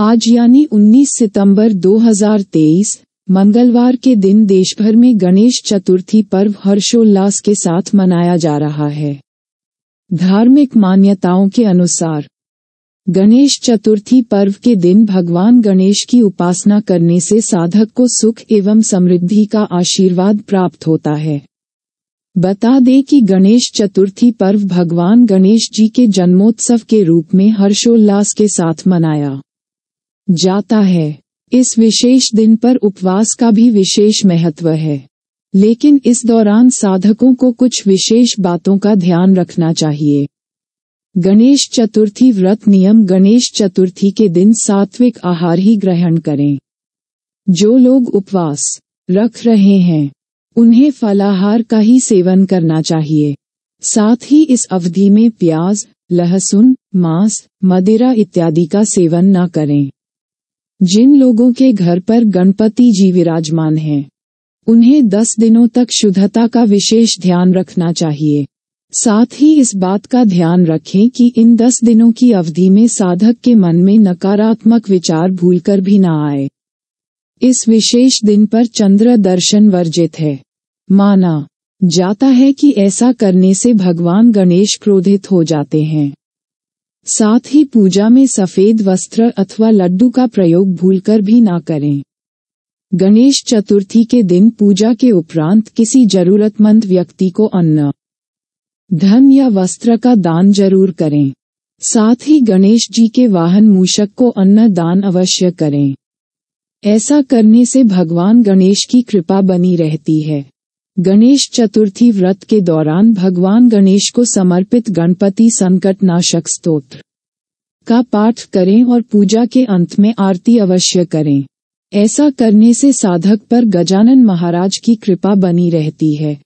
आज यानी 19 सितंबर 2023 मंगलवार के दिन देशभर में गणेश चतुर्थी पर्व हर्षोल्लास के साथ मनाया जा रहा है धार्मिक मान्यताओं के अनुसार गणेश चतुर्थी पर्व के दिन भगवान गणेश की उपासना करने से साधक को सुख एवं समृद्धि का आशीर्वाद प्राप्त होता है बता दें कि गणेश चतुर्थी पर्व भगवान गणेश जी के जन्मोत्सव के रूप में हर्षोल्लास के साथ मनाया जाता है इस विशेष दिन पर उपवास का भी विशेष महत्व है लेकिन इस दौरान साधकों को कुछ विशेष बातों का ध्यान रखना चाहिए गणेश चतुर्थी व्रत नियम गणेश चतुर्थी के दिन सात्विक आहार ही ग्रहण करें जो लोग उपवास रख रहे हैं उन्हें फलाहार का ही सेवन करना चाहिए साथ ही इस अवधि में प्याज लहसुन मांस मदिरा इत्यादि का सेवन न करें जिन लोगों के घर पर गणपति जी विराजमान हैं उन्हें दस दिनों तक शुद्धता का विशेष ध्यान रखना चाहिए साथ ही इस बात का ध्यान रखें कि इन दस दिनों की अवधि में साधक के मन में नकारात्मक विचार भूलकर भी ना आए इस विशेष दिन पर चंद्र दर्शन वर्जित है माना जाता है कि ऐसा करने से भगवान गणेश क्रोधित हो जाते हैं साथ ही पूजा में सफेद वस्त्र अथवा लड्डू का प्रयोग भूलकर भी ना करें गणेश चतुर्थी के दिन पूजा के उपरांत किसी जरूरतमंद व्यक्ति को अन्न धन या वस्त्र का दान जरूर करें साथ ही गणेश जी के वाहन मूषक को अन्न दान अवश्य करें ऐसा करने से भगवान गणेश की कृपा बनी रहती है गणेश चतुर्थी व्रत के दौरान भगवान गणेश को समर्पित गणपति संकट नाशक स्त्रोत्र का पाठ करें और पूजा के अंत में आरती अवश्य करें ऐसा करने से साधक पर गजानन महाराज की कृपा बनी रहती है